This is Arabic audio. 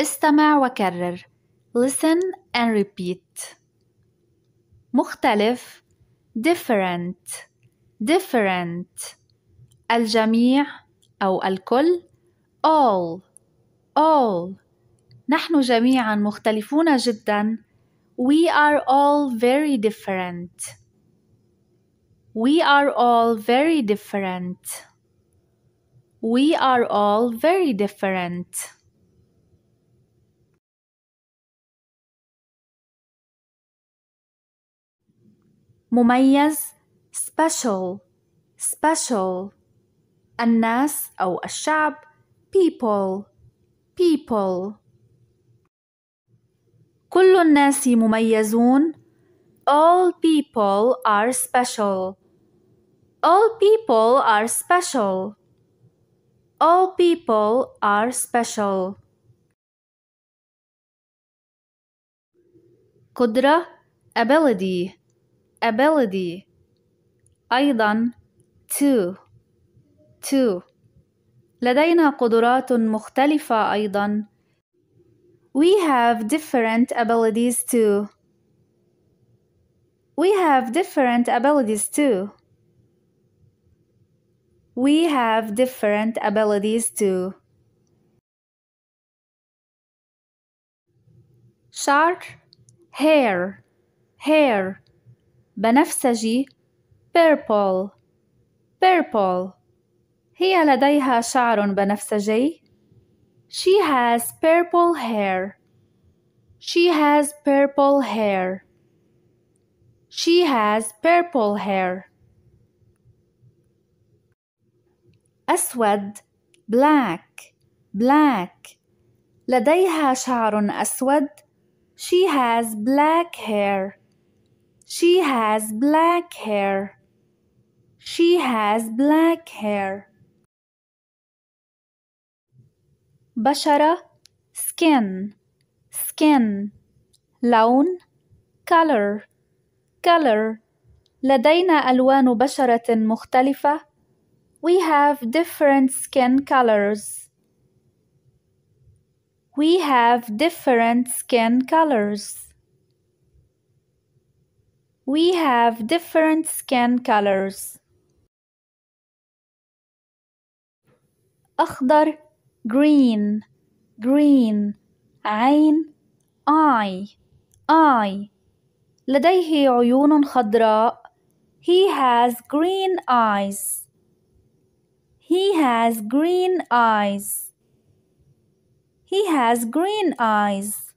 استمع وكرر listen and repeat مختلف different different الجميع أو الكل all all نحن جميعا مختلفون جدا we are all very different we are all very different we are all very different مميز special special الناس أو الشعب people people كل الناس مميزون all people are special all people are special all people are special قدرة ability ability أيضا to to لدينا قدرات مختلفة أيضا We have different abilities too We have different abilities too We have different abilities too شعر hair hair بنفسجي purple purple هي لديها شعر بنفسجي she has purple hair she has purple hair she has purple hair أسود black black لديها شعر أسود she has black hair She has black hair. She has black hair. Bashara skin skin لون color color لدينا ألوان بشرة مختلفة We have different skin colors We have different skin colors we have different skin colors. أخضر green green عين eye eye لديه عيون خضراء He has green eyes He has green eyes He has green eyes